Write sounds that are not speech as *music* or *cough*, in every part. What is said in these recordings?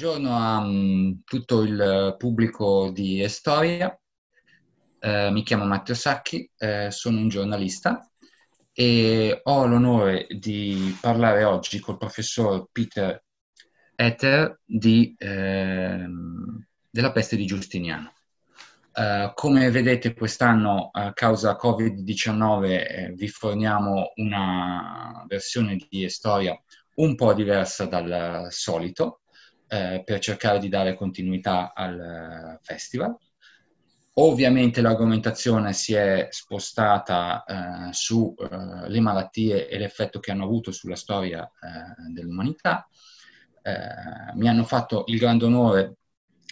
buongiorno a um, tutto il eh, pubblico di Estoria. Eh, mi chiamo Matteo Sacchi, eh, sono un giornalista e ho l'onore di parlare oggi col professor Peter Ether di, eh, della peste di Giustiniano. Eh, come vedete quest'anno a causa Covid-19 eh, vi forniamo una versione di Estoria un po' diversa dal solito, eh, per cercare di dare continuità al eh, festival. Ovviamente l'argomentazione si è spostata eh, sulle eh, malattie e l'effetto che hanno avuto sulla storia eh, dell'umanità. Eh, mi hanno fatto il grande onore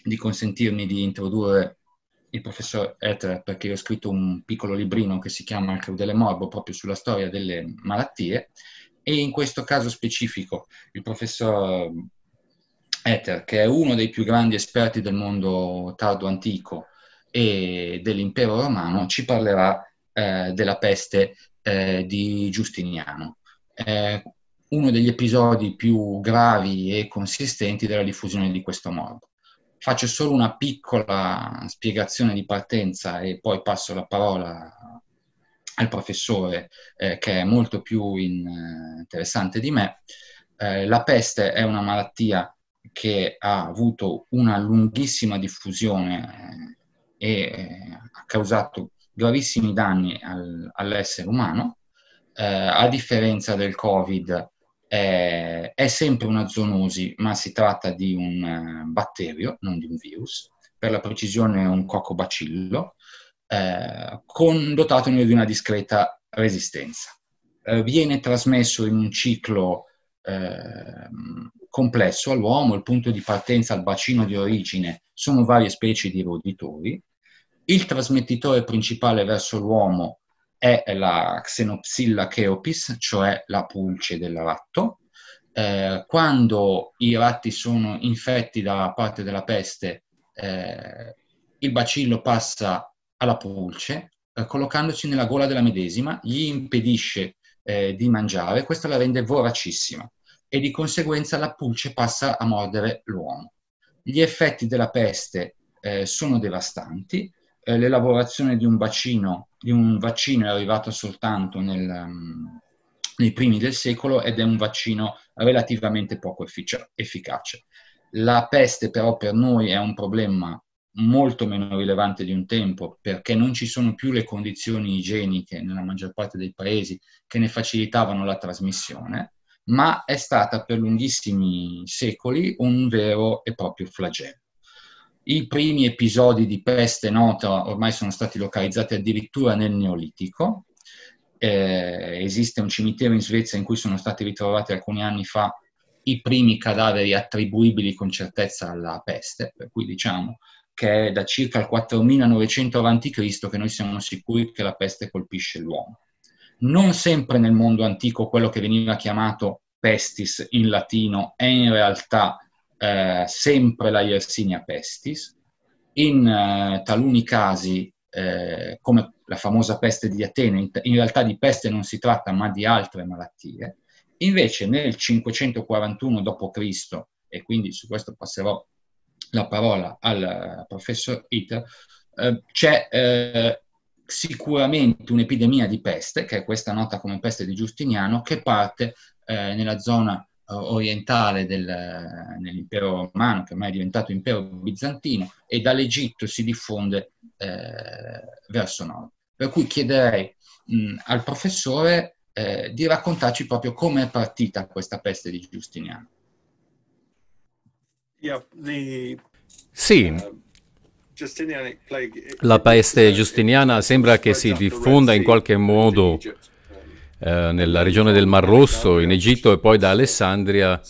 di consentirmi di introdurre il professor Etter perché ho scritto un piccolo librino che si chiama Il crudele morbo proprio sulla storia delle malattie e in questo caso specifico il professor Ether, che è uno dei più grandi esperti del mondo tardo antico e dell'impero romano, ci parlerà eh, della peste eh, di Giustiniano. Eh, uno degli episodi più gravi e consistenti della diffusione di questo morbo. Faccio solo una piccola spiegazione di partenza e poi passo la parola al professore eh, che è molto più in, eh, interessante di me. Eh, la peste è una malattia che ha avuto una lunghissima diffusione eh, e eh, ha causato gravissimi danni al, all'essere umano, eh, a differenza del Covid eh, è sempre una zoonosi, ma si tratta di un eh, batterio, non di un virus, per la precisione un cocobacillo, eh, con, dotato di una discreta resistenza. viene trasmesso in un ciclo ehm, complesso all'uomo, il punto di partenza al bacino di origine sono varie specie di roditori, il trasmettitore principale verso l'uomo è la Xenopsilla cheopis, cioè la pulce del ratto. Eh, quando i ratti sono infetti da parte della peste, eh, il bacillo passa alla pulce, eh, collocandosi nella gola della medesima, gli impedisce eh, di mangiare, questa la rende voracissima e di conseguenza la pulce passa a mordere l'uomo. Gli effetti della peste eh, sono devastanti, eh, l'elaborazione di un, bacino, di un vaccino è arrivata soltanto nel, um, nei primi del secolo ed è un vaccino relativamente poco effic- efficace. La peste però per noi è un problema molto meno rilevante di un tempo perché non ci sono più le condizioni igieniche nella maggior parte dei paesi che ne facilitavano la trasmissione ma è stata per lunghissimi secoli un vero e proprio flagello. I primi episodi di peste nota ormai sono stati localizzati addirittura nel Neolitico. Eh, esiste un cimitero in Svezia in cui sono stati ritrovati alcuni anni fa i primi cadaveri attribuibili con certezza alla peste, per cui diciamo che è da circa il 4900 a.C. che noi siamo sicuri che la peste colpisce l'uomo non sempre nel mondo antico quello che veniva chiamato pestis in latino è in realtà eh, sempre la Yersinia pestis, in eh, taluni casi, eh, come la famosa peste di Atene, in, realtà di peste non si tratta ma di altre malattie, invece nel 541 d.C., e quindi su questo passerò la parola al eh, professor Iter, eh, c'è eh, sicuramente un'epidemia di peste, che è questa nota come peste di Giustiniano, che parte eh, nella zona eh, orientale dell'impero eh, romano, che ormai è diventato impero bizantino, e dall'Egitto si diffonde eh, verso nord. Per cui chiederei mh, al professore eh, di raccontarci proprio come è partita questa peste di Giustiniano. Yeah, the... Sì, eh, eh, la eh, peste giustiniana eh, sembra che si diffonda in qualche modo eh, nella regione del Mar Rosso, in Egitto e poi da Alessandria,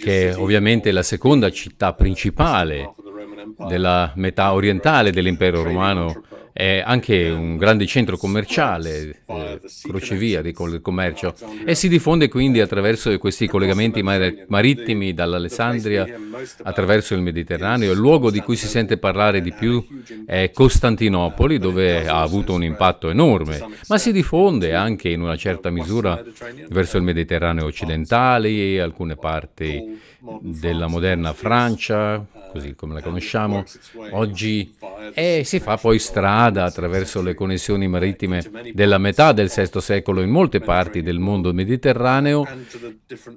che è ovviamente la seconda città principale della metà orientale dell'impero romano, è anche un grande centro commerciale, eh, crocevia del commercio, e si diffonde quindi attraverso questi collegamenti mar- marittimi dall'Alessandria attraverso il Mediterraneo. Il luogo di cui si sente parlare di più è Costantinopoli, dove ha avuto un impatto enorme, ma si diffonde anche in una certa misura verso il Mediterraneo occidentale, e alcune parti della moderna Francia, così come la conosciamo oggi, e si fa poi strada attraverso le connessioni marittime della metà del VI secolo in molte parti del mondo mediterraneo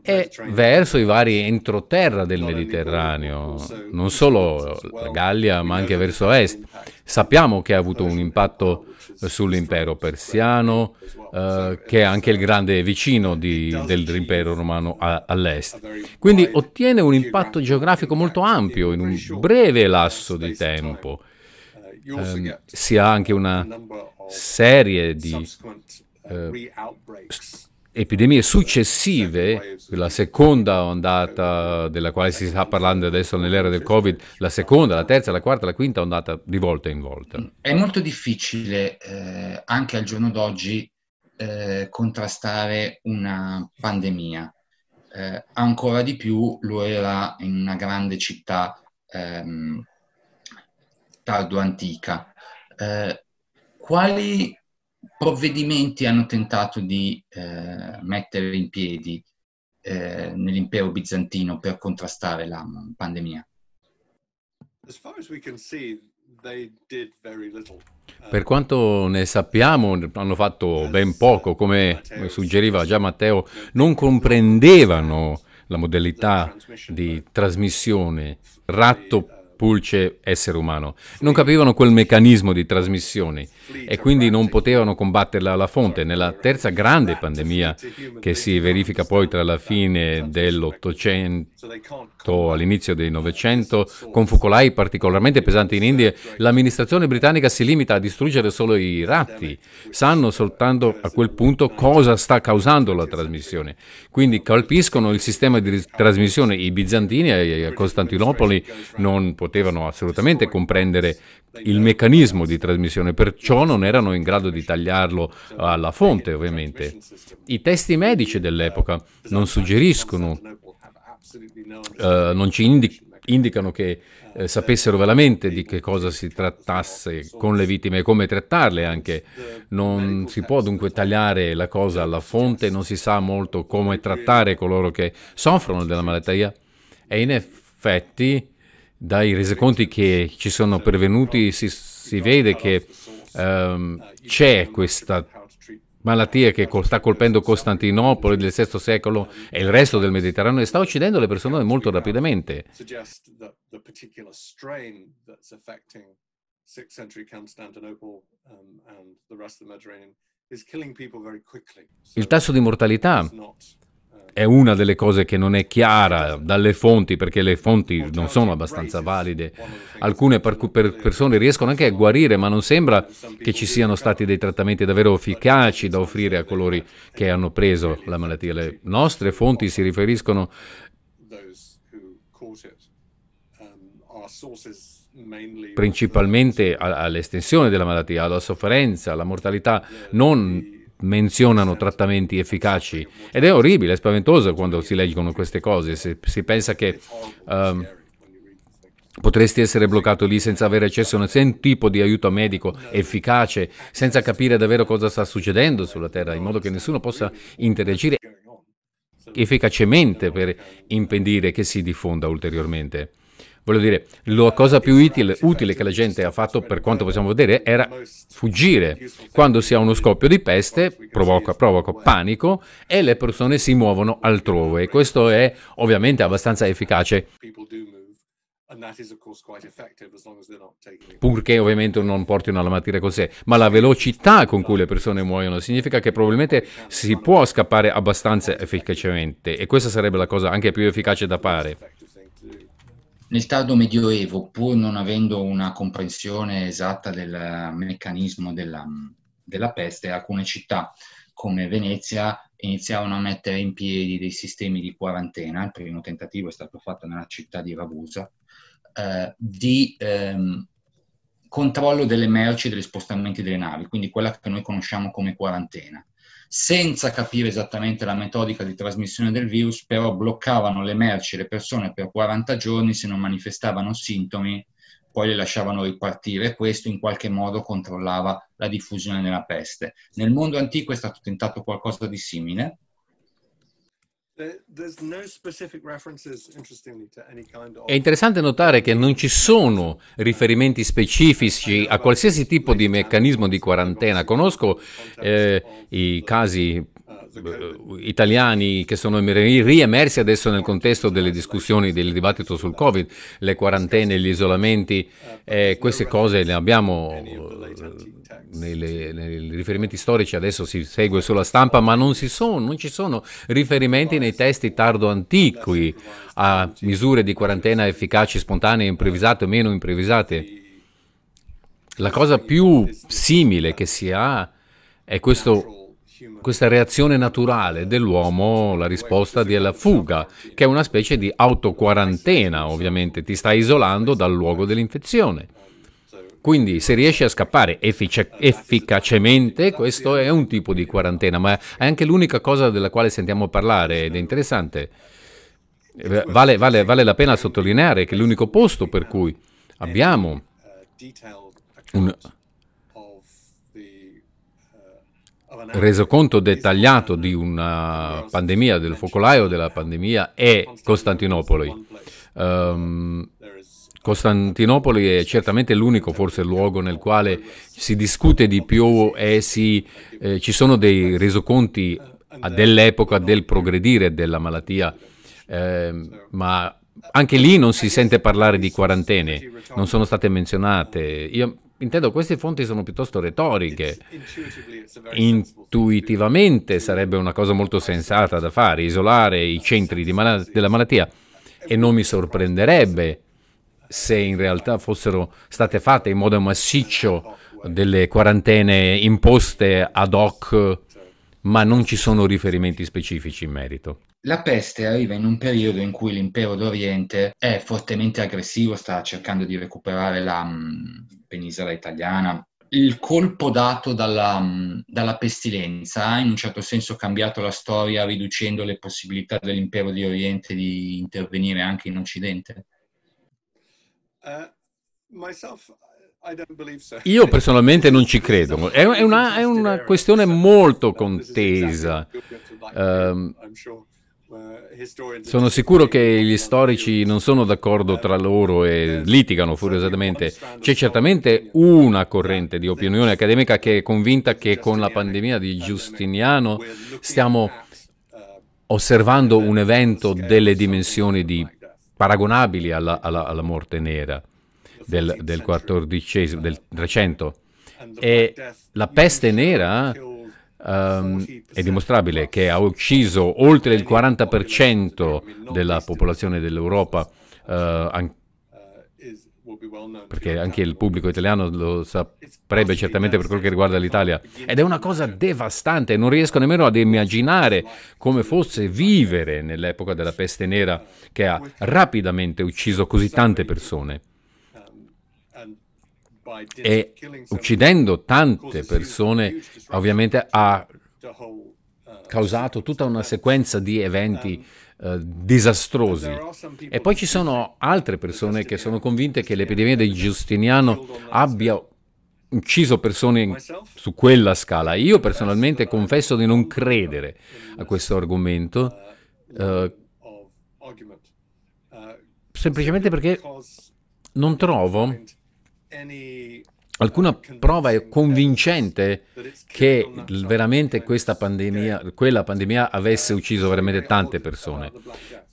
e verso i vari entroterra del Mediterraneo, non solo la Gallia ma anche verso est. Sappiamo che ha avuto un impatto sull'impero persiano, eh, che è anche il grande vicino di, dell'impero romano a, all'est. Quindi ottiene un impatto geografico molto ampio in un breve lasso di tempo. Eh, si ha anche una serie di eh, epidemie successive, la seconda ondata della quale si sta parlando adesso nell'era del Covid, la seconda, la terza, la quarta, la quinta ondata di volta in volta. Mm, è molto difficile eh, anche al giorno d'oggi eh, contrastare una pandemia. Eh, ancora di più lo era in una grande città ehm, tardo antica. Eh, quali provvedimenti hanno tentato di eh, mettere in piedi eh, nell'impero bizantino per contrastare la pandemia? Per quanto ne sappiamo, hanno fatto ben poco, come suggeriva già Matteo, non comprendevano la modalità di trasmissione ratto pulce essere umano. Non capivano quel meccanismo di trasmissione e quindi non potevano combatterla alla fonte. Nella terza grande pandemia che si verifica poi tra la fine dell'Ottocento e all'inizio del Novecento, con focolai particolarmente pesanti in India, l'amministrazione britannica si limita a distruggere solo i ratti. Sanno soltanto a quel punto cosa sta causando la trasmissione. Quindi colpiscono il sistema di trasmissione. I bizantini a Costantinopoli non potevano potevano assolutamente comprendere il meccanismo di trasmissione, perciò non erano in grado di tagliarlo eh, alla fonte, ovviamente. I testi medici dell'epoca non suggeriscono, eh, non ci indicano indicano che eh, sapessero veramente di che cosa si trattasse con le vittime e come trattarle anche. Non si può dunque tagliare la cosa alla fonte, non si sa molto come trattare coloro che soffrono della malattia e in effetti dai resoconti che ci sono pervenuti si, si vede che um, c'è questa malattia che sta colpendo Costantinopoli del VI secolo e il resto del Mediterraneo e sta uccidendo le persone molto rapidamente. Il tasso di mortalità è una delle cose che non è chiara dalle fonti, perché le fonti non sono abbastanza valide. Alcune per per persone riescono anche a guarire, ma non sembra che ci siano stati dei trattamenti davvero efficaci da offrire a coloro che hanno preso la malattia. Le nostre fonti si riferiscono principalmente all'estensione della malattia, alla sofferenza, alla mortalità non menzionano trattamenti efficaci ed è orribile, è spaventoso quando si leggono queste cose, si, si pensa che um, potresti essere bloccato lì senza avere accesso a nessun tipo di aiuto medico efficace, senza capire davvero cosa sta succedendo sulla Terra, in modo che nessuno possa interagire efficacemente per impedire che si diffonda ulteriormente. Voglio dire, la cosa più utile, utile, che la gente ha fatto, per quanto possiamo vedere, era fuggire. Quando si ha uno scoppio di peste, provoca, provoca panico e le persone si muovono altrove. E questo è ovviamente abbastanza efficace purché ovviamente non portino la materia con sé, ma la velocità con cui le persone muoiono significa che probabilmente si può scappare abbastanza efficacemente e questa sarebbe la cosa anche più efficace da fare nel tardo medioevo, pur non avendo una comprensione esatta del meccanismo della, della peste, alcune città come Venezia iniziavano a mettere in piedi dei sistemi di quarantena, il primo tentativo è stato fatto nella città di Ragusa, eh, di ehm, controllo delle merci e degli spostamenti delle navi, quindi quella che noi conosciamo come quarantena senza capire esattamente la metodica di trasmissione del virus, però bloccavano le merci e le persone per 40 giorni se non manifestavano sintomi, poi le lasciavano ripartire questo in qualche modo controllava la diffusione della peste. Nel mondo antico è stato tentato qualcosa di simile, è interessante notare che non ci sono riferimenti specifici a qualsiasi tipo di meccanismo di quarantena. Conosco eh, i casi eh, italiani che sono riemersi adesso nel contesto delle discussioni, del dibattito sul Covid, le quarantene, gli isolamenti, eh, eh queste cose le abbiamo eh, nei riferimenti storici, adesso si segue sulla stampa, ma non, sono, non ci sono riferimenti nei testi tardo antichi a misure di quarantena efficaci, spontanee, improvvisate o meno improvvisate. La cosa più simile che si ha è questo questa reazione naturale dell'uomo, la risposta della fuga, che è una specie di autoquarantena, ovviamente, ti sta isolando dal luogo dell'infezione. Quindi se riesci a scappare effic- efficacemente, questo è un tipo di quarantena, ma è anche l'unica cosa della quale sentiamo parlare ed è interessante. Eh, vale, vale, vale la pena sottolineare che l'unico posto per cui abbiamo un, resoconto dettagliato di una pandemia, del focolaio della pandemia, è Costantinopoli. Um, Costantinopoli è certamente l'unico forse luogo nel quale si discute di più e eh, si, eh, ci sono dei resoconti dell'epoca del progredire della malattia, eh, ma anche lì non si sente parlare di quarantene, non sono state menzionate. Io intendo queste fonti sono piuttosto retoriche. Intuitivamente sarebbe una cosa molto sensata da fare, isolare i centri mal- della malattia e non mi sorprenderebbe se in realtà fossero state fatte in modo massiccio delle quarantene imposte ad hoc ma non ci sono riferimenti specifici in merito. La peste arriva in un periodo in cui l'impero d'Oriente è fortemente aggressivo, sta cercando di recuperare la mh, mm, penisola italiana. Il colpo dato dalla, mm, dalla pestilenza ha in un certo senso cambiato la storia, riducendo le possibilità dell'impero di Oriente di intervenire anche in Occidente. Uh, myself, io personalmente non ci credo, è una, è una questione molto contesa. Um, sono sicuro che gli storici non sono d'accordo tra loro e litigano furiosamente. C'è certamente una corrente di opinione accademica che è convinta che con la pandemia di Giustiniano stiamo osservando un evento delle dimensioni di, paragonabili alla, alla, alla morte nera del, del, del 300. E la peste nera um, è dimostrabile che ha ucciso oltre il 40% della popolazione dell'Europa, eh, uh, an- perché anche il pubblico italiano lo saprebbe certamente per quel che riguarda l'Italia. Ed è una cosa devastante, non riesco nemmeno ad immaginare come fosse vivere nell'epoca della peste nera che ha rapidamente ucciso così tante persone e uccidendo tante persone ovviamente ha causato tutta una sequenza di eventi eh, disastrosi. E poi ci sono altre persone che sono convinte che l'epidemia di Giustiniano abbia ucciso persone su quella scala. Io personalmente confesso di non credere a questo argomento, eh, semplicemente perché non trovo alcuna prova convincente che veramente pandemia, quella pandemia avesse ucciso veramente tante persone.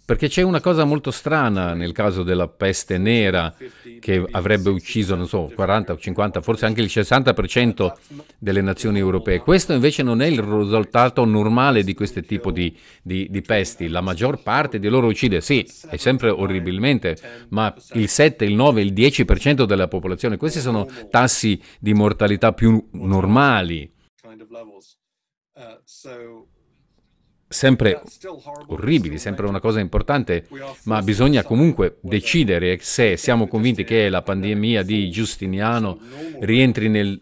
Perché c'è una cosa molto strana nel caso della peste nera che avrebbe ucciso, non so, 40 o 50, forse anche il 60% delle nazioni europee. Questo invece non è il risultato normale di questo tipo di, di, di pesti. La maggior parte di loro uccide, sì, è sempre orribilmente, ma il 7, il 9, il 10% della popolazione, questi sono tassi di mortalità più normali sempre orribili, sempre una cosa importante, ma bisogna comunque decidere se siamo convinti che la pandemia di Giustiniano rientri nel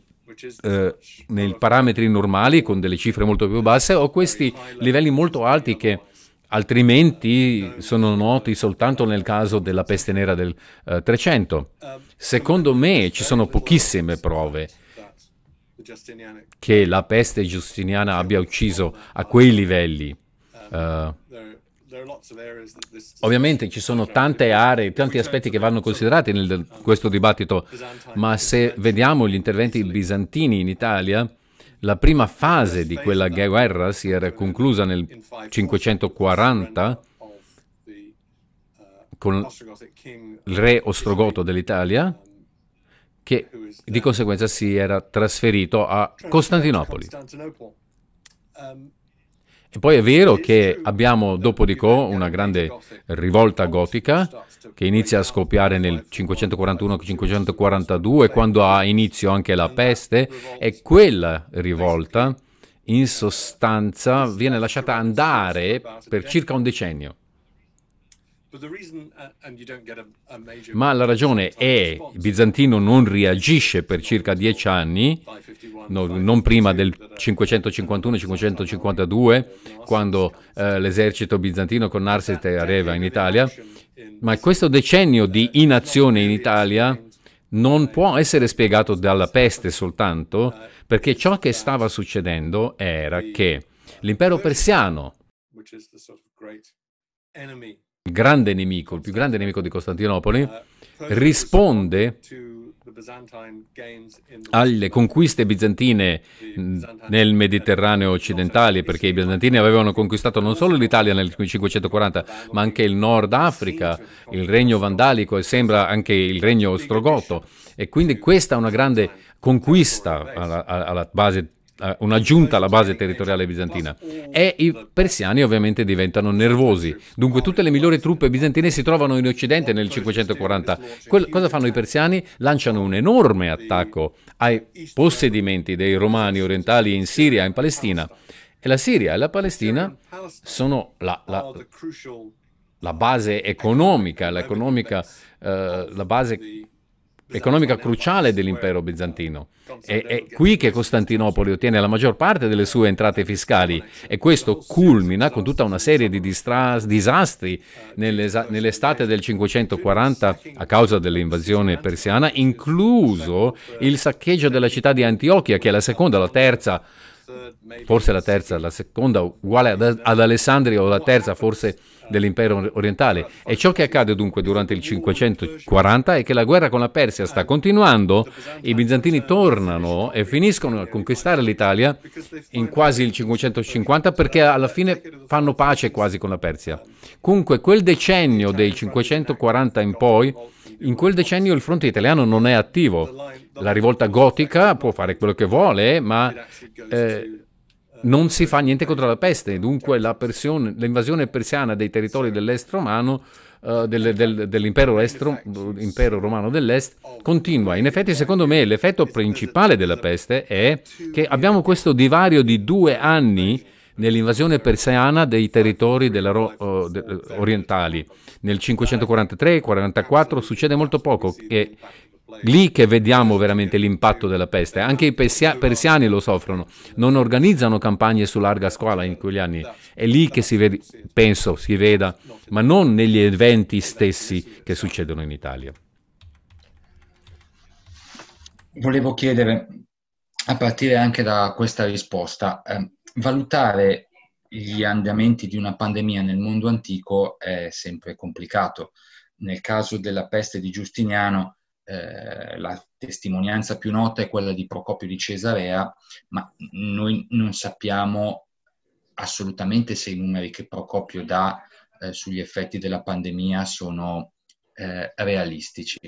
eh, nei parametri normali con delle cifre molto più basse o questi livelli molto alti che altrimenti sono noti soltanto nel caso della peste nera del eh, 300. Secondo me ci sono pochissime prove che la peste giustiniana abbia ucciso a quei livelli Um, eh, ovviamente ci sono tante aree, tanti aspetti che vanno considerati in um, questo dibattito, ma se vediamo gli interventi bizantini in Italia, la prima fase di quella guerra si era conclusa nel 540 uh, con il re ostrogoto dell'Italia um, che di conseguenza si era trasferito a Costantinopoli. E poi è vero che abbiamo dopo di dopodiché una grande rivolta gotica che inizia a scoppiare nel 541-542 quando ha inizio anche la peste e quella rivolta in sostanza viene lasciata andare per circa un decennio. Uh, ma la ragione è che il Bizantino non reagisce per circa dieci anni, no, non prima del 551-552, uh, quando eh, l'esercito bizantino con uh, Narset arriva in Italia, ma questo decennio di inazione in Italia non può essere spiegato dalla peste soltanto, perché ciò che stava succedendo era che l'impero persiano, il grande nemico, il più grande nemico di Costantinopoli, eh, risponde alle conquiste bizantine nel Mediterraneo occidentale, perché i bizantini avevano conquistato non solo l'Italia nel 540, ma anche il Nord Africa, il regno vandalico e sembra anche il regno ostrogoto. E quindi questa è una grande conquista alla, alla base eh, un'aggiunta alla base territoriale bizantina e i persiani ovviamente diventano nervosi. Dunque tutte le migliori truppe bizantine si trovano in Occidente nel 540. Que- cosa fanno i persiani? Lanciano un enorme attacco ai possedimenti dei romani orientali in Siria e in Palestina. E la Siria e la Palestina sono la, la, la base economica, eh, la base economica cruciale dell'impero bizantino. È, è, qui che Costantinopoli ottiene la maggior parte delle sue entrate fiscali e questo culmina con tutta una serie di distras- disastri nell'estate del 540 a causa dell'invasione persiana, incluso il saccheggio della città di Antiochia, che è la seconda, la terza forse la terza, la seconda uguale ad, ad Alessandria o la terza forse dell'impero orientale. E ciò che accade dunque durante il 540 è che la guerra con la Persia sta continuando, i bizantini tornano e finiscono a conquistare l'Italia in quasi il 550 perché alla fine fanno pace quasi con la Persia. Comunque quel decennio dei 540 in poi in quel decennio il fronte italiano non è attivo. La rivolta gotica può fare quello che vuole, ma eh, non si fa niente contro la peste. Dunque la persione, l'invasione persiana dei territori dell'est romano Uh, del, del, dell'impero, estro, romano dell'est continua. In effetti, secondo me, l'effetto principale della peste è che abbiamo questo divario di due anni nell'invasione persiana dei territori Ro- eh, de- eh, orientali. Nel 543 44 succede molto poco e lì che vediamo veramente l'impatto della peste. Anche i persia- persiani lo soffrono, non organizzano campagne su larga scala in quegli anni. È lì che si vede, penso si veda, ma non negli eventi stessi che succedono in Italia. Volevo chiedere, a partire anche da questa risposta, eh, valutare gli andamenti di una pandemia nel mondo antico è sempre complicato. Nel caso della peste di Giustiniano, eh, la testimonianza più nota è quella di Procopio di Cesarea, ma noi non sappiamo assolutamente se i numeri che Procopio dà eh, sugli effetti della pandemia sono eh, realistici.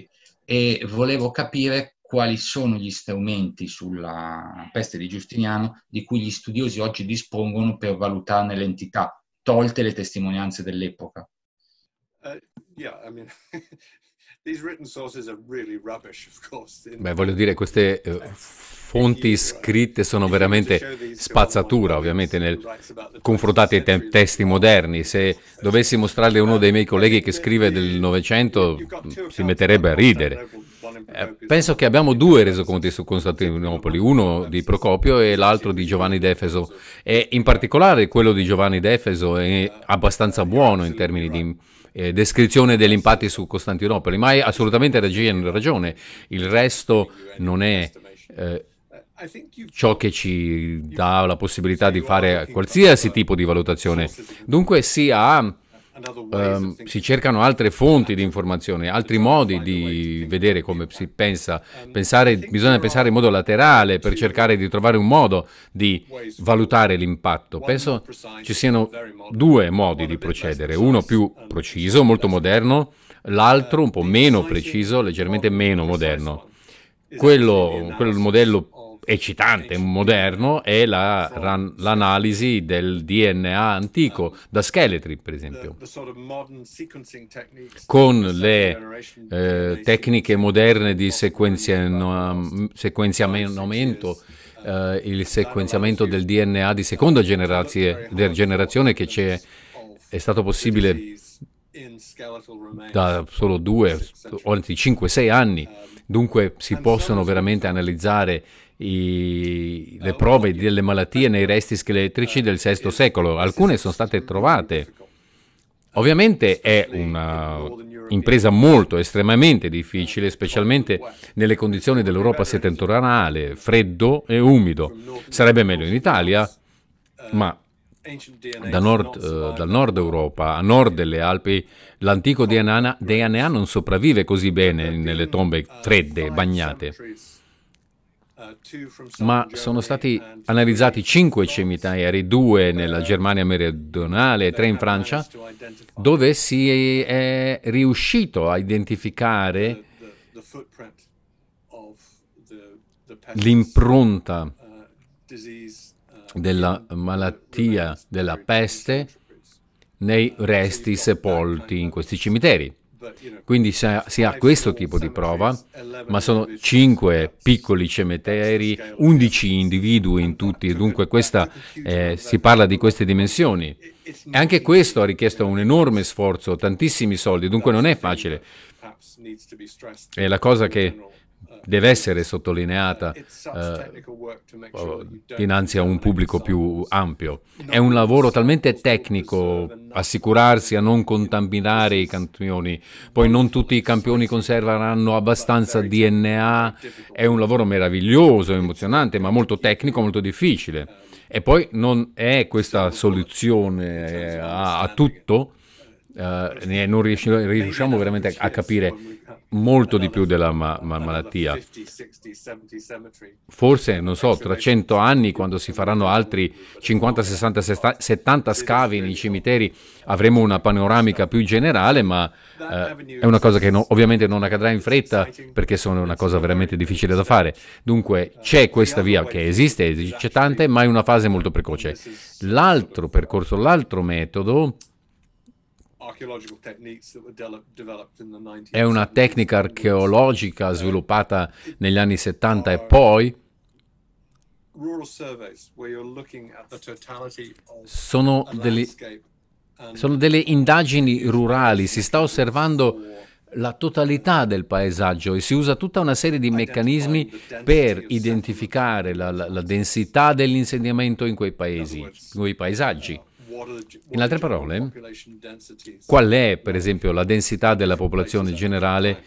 E volevo capire quali sono gli strumenti sulla peste di Giustiniano di cui gli studiosi oggi dispongono per valutarne l'entità, tolte le testimonianze dell'epoca. Uh, *laughs* Beh, voglio dire, queste *laughs* eh, fonti uh, scritte sono veramente spazzatura, ovviamente, nel confrontati ai te- testi moderni. Se dovessi mostrarle a uno dei miei colleghi che scrive del Novecento, si metterebbe a ridere. Eh, penso che abbiamo due resoconti su Costantinopoli, uno di Procopio e l'altro di Giovanni d'Efeso. E in particolare quello di Giovanni d'Efeso è abbastanza buono in termini di eh, descrizione degli impatti su Costantinopoli, ma hai assolutamente ragione. Il resto non è. Eh, ciò che ci dà la possibilità di fare qualsiasi tipo di valutazione. Dunque si ha um, si cercano altre fonti di informazione, altri esatto, modi di vedere come si pensa. Ehm, pensare, bisogna pensare in modo laterale per cercare di trovare un modo di valutare l'impatto. Penso ci siano due modi di procedere, uno più preciso, molto moderno, l'altro un po' uh, meno preciso, leggermente meno moderno. Quello, quel modello eccitante, moderno, è la, ran, l'analisi del DNA antico, ah. da scheletri per esempio, con le eh, tecniche moderne di mm, eh, uh, sequenziamento. Eh, il sequenziamento del DNA di seconda generazio, del generazione che c'è, è stato possibile da solo due, anzi 5-6 anni, um, dunque si possono veramente analizzare i, le prove delle malattie nei resti scheletrici del VI secolo. Alcune sono state trovate. Ovviamente è un'impresa molto, estremamente difficile, specialmente nelle condizioni dell'Europa settentrionale, freddo e umido. Sarebbe meglio in Italia, ma da nord, eh, dal nord Europa a nord delle Alpi, l'antico DNA non sopravvive così bene nelle tombe fredde, bagnate ma sono stati analizzati cinque cimiteri, due nella Germania meridionale e tre in Francia, dove si è riuscito a identificare l'impronta della malattia della peste nei resti sepolti in questi cimiteri. Quindi si ha questo tipo di prova, ma sono 5 piccoli cemeteri, 11 individui in tutti, dunque questa, eh, si parla di queste dimensioni. E anche questo ha richiesto un enorme sforzo, tantissimi soldi, dunque non è facile. È la cosa che deve essere sottolineata eh, dinanzi a un pubblico più ampio. È un lavoro talmente tecnico assicurarsi a non contaminare i campioni, poi non tutti i campioni conserveranno abbastanza DNA, è un lavoro meraviglioso, emozionante, ma molto tecnico, molto difficile. E poi non è questa soluzione eh, a, a tutto, eh, non riusciamo veramente a capire molto di più della ma- ma- malattia. Forse, non so, tra 100 anni, quando si faranno altri 50, 60, 70 scavi nei cimiteri, avremo una panoramica più generale, ma eh, è una cosa che no, ovviamente non accadrà in fretta perché sono una cosa veramente difficile da fare. Dunque, c'è questa via che esiste, esiste tante, ma è una fase molto precoce. L'altro percorso, l'altro metodo è una tecnica archeologica sviluppata negli anni 70 e poi sono delle, sono delle indagini rurali, si sta osservando la totalità del paesaggio e si usa tutta una serie di meccanismi per identificare la, la, la densità dell'insediamento in quei paesi, in quei paesaggi. Uh, in altre parole, qual è per esempio la densità della popolazione generale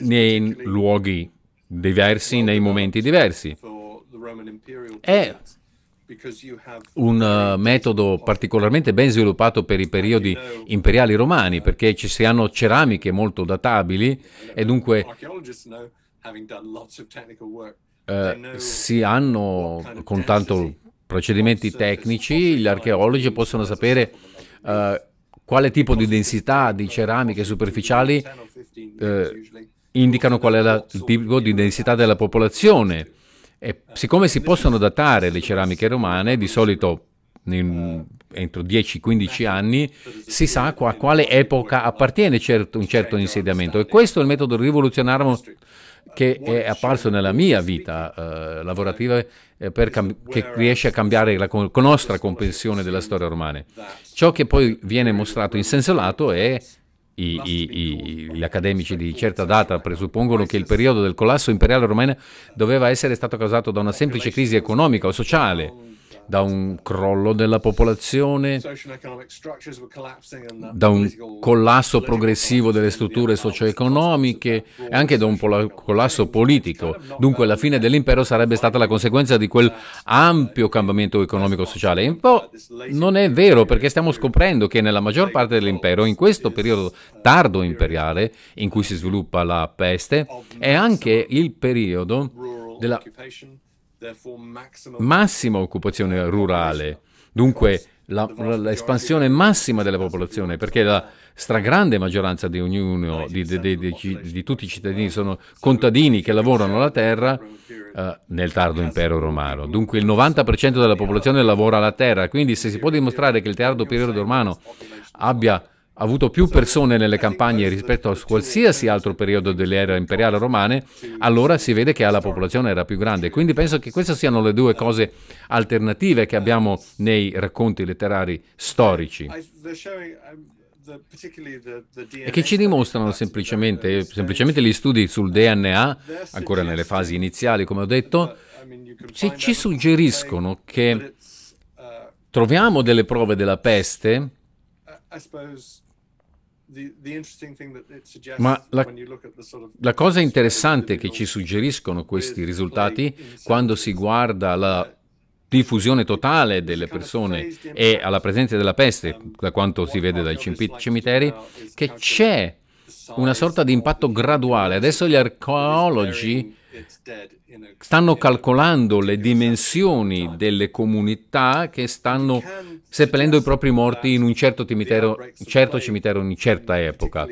nei luoghi diversi, nei momenti diversi? È un uh, metodo particolarmente ben sviluppato per i periodi imperiali romani, perché ci si hanno ceramiche molto databili uh, e dunque eh, si hanno con tanto procedimenti tecnici gli archeologi possono sapere eh, quale tipo di densità di ceramiche superficiali eh, indicano qual è la, il tipo di densità della popolazione. E siccome si possono datare le ceramiche romane, di solito in, entro 10-15 anni, si sa a quale epoca appartiene certo, un certo insediamento. E questo è il metodo rivoluzionario che è apparso nella mia vita eh, lavorativa eh, cam- che riesce a cambiare la con- nostra comprensione della storia romana. Ciò che poi viene mostrato in senso lato è i, i, i, gli accademici di certa data presuppongono che il periodo del collasso imperiale romano doveva essere stato causato da una semplice crisi economica o sociale da un crollo della popolazione, da un collasso progressivo delle strutture socio-economiche e anche da un collasso politico. Dunque la fine dell'impero sarebbe stata la conseguenza di quel ampio cambiamento economico-sociale. Un po' non è vero perché stiamo scoprendo che nella maggior parte dell'impero, in questo periodo tardo imperiale in cui si sviluppa la peste, è anche il periodo della massima occupazione rurale, dunque la, l'espansione massima della popolazione, perché la stragrande maggioranza di ognuno, di, di, di, di tutti i cittadini, sono contadini che lavorano la terra eh, nel tardo impero romano. Dunque il 90% della popolazione lavora la terra, quindi se si può dimostrare che il tardo periodo romano abbia ha avuto più persone nelle campagne rispetto a qualsiasi altro periodo dell'era imperiale romana, allora si vede che la popolazione era più grande. Quindi penso che queste siano le due cose alternative che abbiamo nei racconti letterari storici e che ci dimostrano semplicemente, semplicemente gli studi sul DNA, ancora nelle fasi iniziali, come ho detto, ci, ci suggeriscono che troviamo delle prove della peste ma la, la, cosa interessante che ci suggeriscono questi risultati quando si guarda la uh, diffusione totale delle persone e alla presenza della peste, um, da quanto si vede dai cimiteri, che c'è una sorta di impatto graduale. Adesso gli archeologi stanno calcolando le dimensioni delle comunità che stanno seppellendo i propri morti in un certo cimitero, certo cimitero in certa epoca.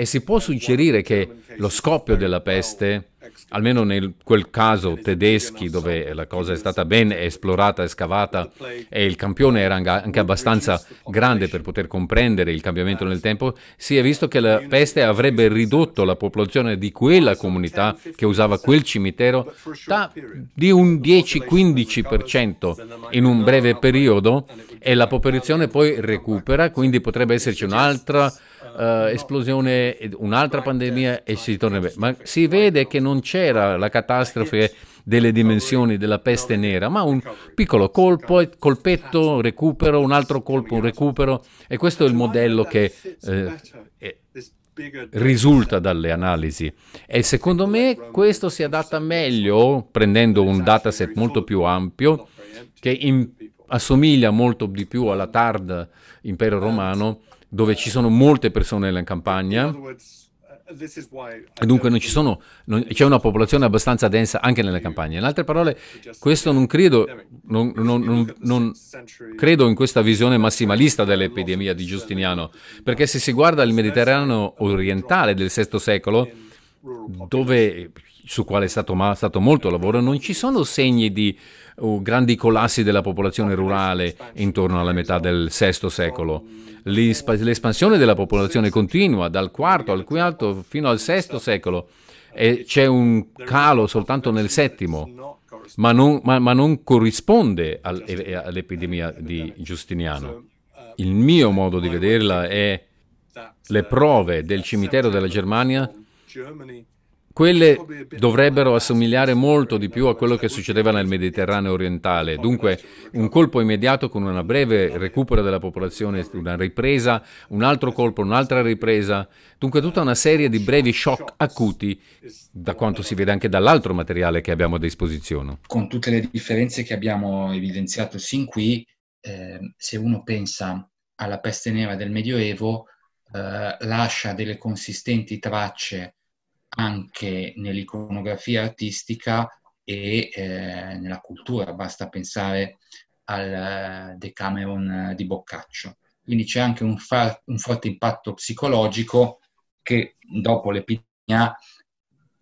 E si può suggerire che lo scoppio della peste, almeno nel quel caso tedeschi dove la cosa è stata ben esplorata e scavata e il campione era anche abbastanza grande per poter comprendere il cambiamento nel tempo, si è visto che la peste avrebbe ridotto la popolazione di quella comunità che usava quel cimitero da, di un 10-15% in un breve periodo e la popolazione poi recupera, quindi potrebbe esserci un'altra eh, esplosione, un'altra pandemia e si tornerebbe. Ma si vede che non c'era la catastrofe delle dimensioni della peste nera, ma un piccolo colpo, colpetto, recupero, un altro colpo, un recupero. E questo è il modello che eh, risulta dalle analisi. E secondo me questo si adatta meglio, prendendo un dataset molto più ampio, che in, assomiglia molto di più alla tarda impero romano, dove ci sono molte persone in campagna. Uh, Dunque non ci sono, non, c'è una popolazione abbastanza densa anche nelle campagne. In altre parole, questo non credo, non, non, non credo in questa visione massimalista dell'epidemia di Giustiniano, perché se si guarda il Mediterraneo orientale del VI secolo, dove su quale è stato, ma- stato molto lavoro, non ci sono segni di uh, grandi collassi della popolazione rurale intorno alla metà del VI secolo. L'isp- l'espansione della popolazione continua dal IV al V fino al VI secolo e c'è un calo soltanto nel VII, ma non, ma, ma non corrisponde al, all'epidemia di Giustiniano. Il mio modo di vederla è le prove del cimitero della Germania quelle dovrebbero assomigliare molto di più a quello che succedeva nel Mediterraneo orientale, dunque un colpo immediato con una breve recupero della popolazione, una ripresa, un altro colpo, un'altra ripresa, dunque tutta una serie di brevi shock acuti, da quanto si vede anche dall'altro materiale che abbiamo a disposizione. Con tutte le differenze che abbiamo evidenziato sin qui, eh, se uno pensa alla peste nera del Medioevo, eh, lascia delle consistenti tracce anche nell'iconografia artistica e eh, nella cultura, basta pensare al eh, Decameron eh, di Boccaccio. Quindi c'è anche un, far, un forte impatto psicologico che dopo l'epidemia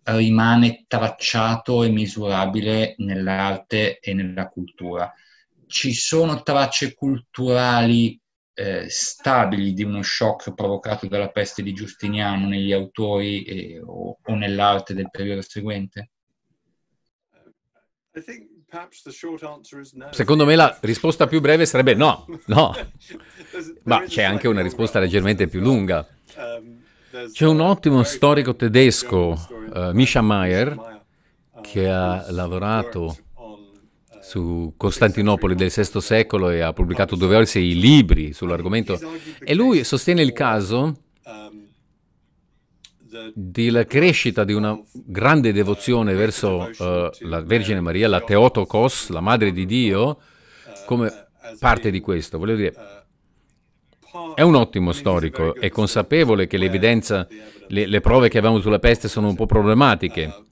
rimane tracciato e misurabile nell'arte e nella cultura. Ci sono tracce culturali eh, stabili di uno shock provocato dalla peste di Giustiniano negli autori e, o, o nell'arte del periodo seguente? Secondo me la risposta più breve sarebbe no, no, *laughs* ma c'è anche una risposta leggermente più lunga. Um, c'è un ottimo storico tedesco, uh, Misha Mayer, che ha uh, lavorato su Costantinopoli del VI secolo e ha pubblicato due sei libri sull'argomento. E lui sostiene il caso della crescita di una grande devozione verso uh, la Vergine Maria, la Teotokos, la Madre di Dio, come parte di questo. Voglio dire, è un ottimo storico, è consapevole che l'evidenza, le, le prove che abbiamo sulla peste sono un po' problematiche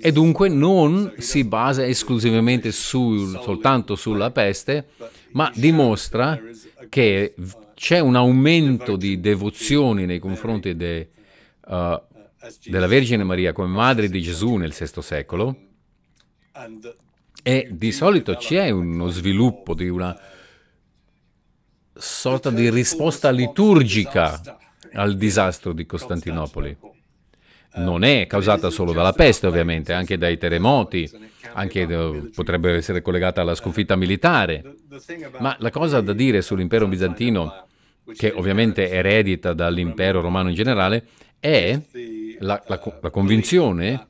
e dunque non si basa esclusivamente sul, soltanto sulla peste, ma dimostra che c'è un aumento di devozioni nei confronti de, uh, della Vergine Maria come madre di Gesù nel VI secolo e di solito c'è uno sviluppo di una sorta di risposta liturgica al disastro di Costantinopoli non è causata solo dalla peste ovviamente, anche dai terremoti, anche eh, potrebbe essere collegata alla sconfitta militare. Ma la cosa da dire sull'impero bizantino, che ovviamente eredita dall'impero romano in generale, è la, la, la convinzione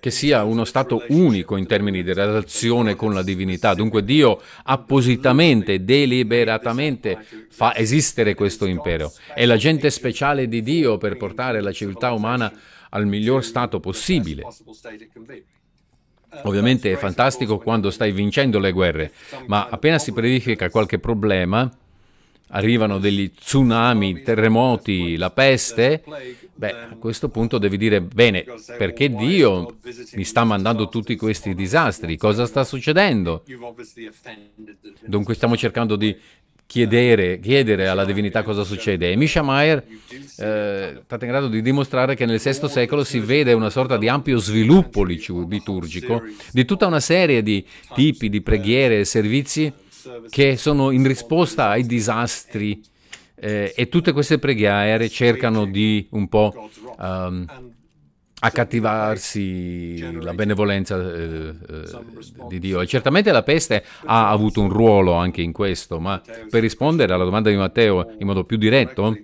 che sia uno stato unico in termini di relazione con la divinità. Dunque Dio appositamente, deliberatamente fa esistere questo impero. È l'agente speciale di Dio per portare la civiltà umana al miglior stato possibile. Ovviamente è fantastico quando stai vincendo le guerre, ma appena si verifica qualche problema, arrivano degli tsunami, terremoti, la peste, Beh, ehm, a questo punto devi dire, bene, perché Dio mi sta mandando tutti questi disastri? Cosa sta succedendo? Dunque stiamo cercando di Chiedere, eh, chiedere, alla divinità cosa succede. E Misha Meyer eh, è stato in grado di dimostrare che nel VI secolo si vede una sorta di ampio sviluppo liturgico di tutta una serie di tipi di preghiere e servizi uh, che sono in risposta ai disastri eh, e tutte queste preghiere cercano di un po' um, accattivarsi la benevolenza eh, eh, di Dio. E certamente la peste ha avuto un ruolo anche in questo, ma per rispondere alla domanda di Matteo in modo più diretto,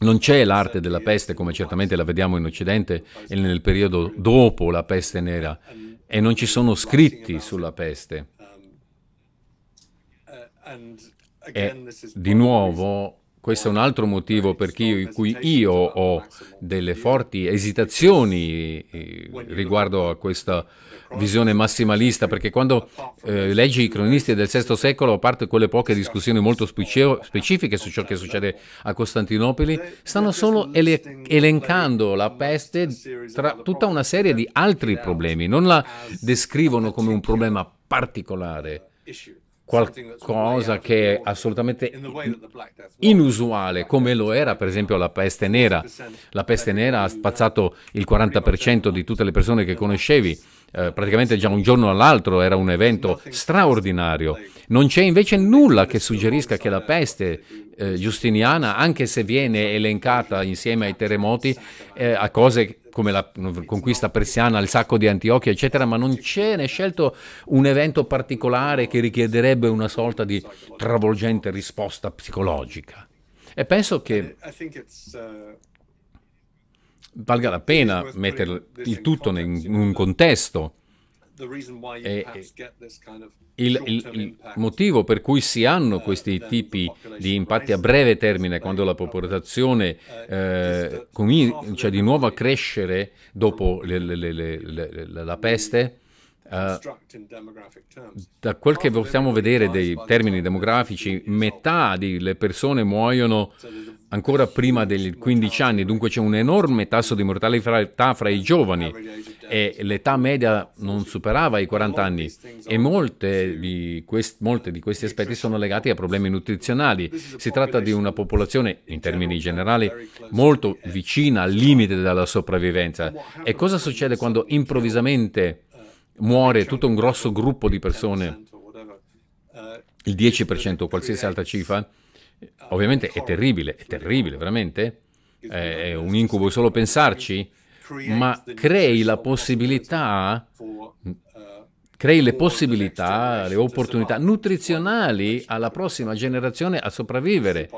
non c'è l'arte della peste come certamente la vediamo in Occidente e nel periodo dopo la peste nera e non ci sono scritti sulla peste. E di nuovo, questo è un altro motivo per cui io ho delle forti esitazioni eh, riguardo a questa visione massimalista, perché quando eh, leggi i cronisti del VI secolo, a parte quelle poche discussioni molto specifiche su ciò che succede a Costantinopoli, stanno solo ele- elencando la peste tra tutta una serie di altri problemi, non la descrivono come un problema particolare uh, qualcosa che è assolutamente inusuale, come lo era per esempio la peste nera. La peste nera ha spazzato il 40% di tutte le persone che conoscevi, eh, praticamente già un giorno all'altro era un evento straordinario. Non c'è invece nulla che suggerisca che la peste eh, giustiniana, anche se viene elencata insieme ai terremoti, eh, a cose come la conquista persiana, il sacco di Antiochia, eccetera, ma non ce n'è scelto un evento particolare che richiederebbe una sorta di travolgente risposta psicologica. E penso che valga la pena mettere il tutto in un contesto. E il, il, il, motivo per cui si hanno uh, questi tipi di impatti a breve termine, quando la popolazione uh, eh, comincia cioè, di nuovo a crescere dopo le, le, le, la peste, Uh, da quel che possiamo vedere dei termini demografici, metà delle persone muoiono ancora prima dei 15 anni, dunque c'è un enorme tasso di mortalità fra i giovani e l'età media non superava i 40 anni e molte di quest- molti di questi aspetti sono legati a problemi nutrizionali. Si tratta di una popolazione, in termini generali, molto vicina al limite della sopravvivenza. E cosa succede quando improvvisamente muore tutto un grosso gruppo di persone, il 10% o qualsiasi altra cifra? Ovviamente è terribile, è terribile, veramente. Eh, è un incubo solo pensarci ma crei la possibilità, uh, crei le possibilità, le opportunità nutrizionali alla prossima generazione a sopravvivere,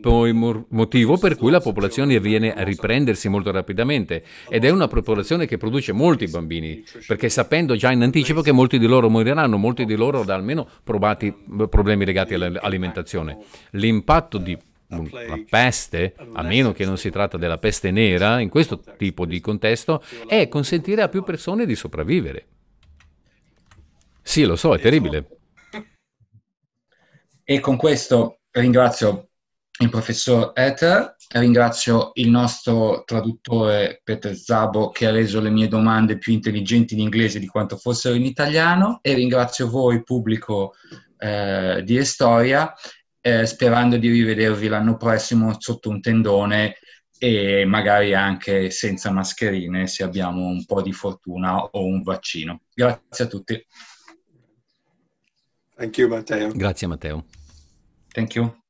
poi motivo per cui la popolazione viene a riprendersi molto rapidamente ed è una popolazione che produce molti bambini, perché sapendo già in anticipo che molti di loro moriranno, molti di loro da almeno probati problemi legati all'alimentazione. L'impatto di una peste, a meno che non si tratta della peste nera, in questo tipo di contesto, è consentire a più persone di sopravvivere. *laughs* Sì, lo so, è terribile. E con questo ringrazio il professor Ether, ringrazio il nostro traduttore Peter Zabo che ha reso le mie domande più intelligenti in inglese di quanto fossero in italiano e ringrazio voi pubblico eh, di Estoria eh, sperando di rivedervi l'anno prossimo sotto un tendone e magari anche senza mascherine se abbiamo un po' di fortuna o un vaccino. Grazie a tutti. Thank you, Matteo. Grazie Matteo. Thank you.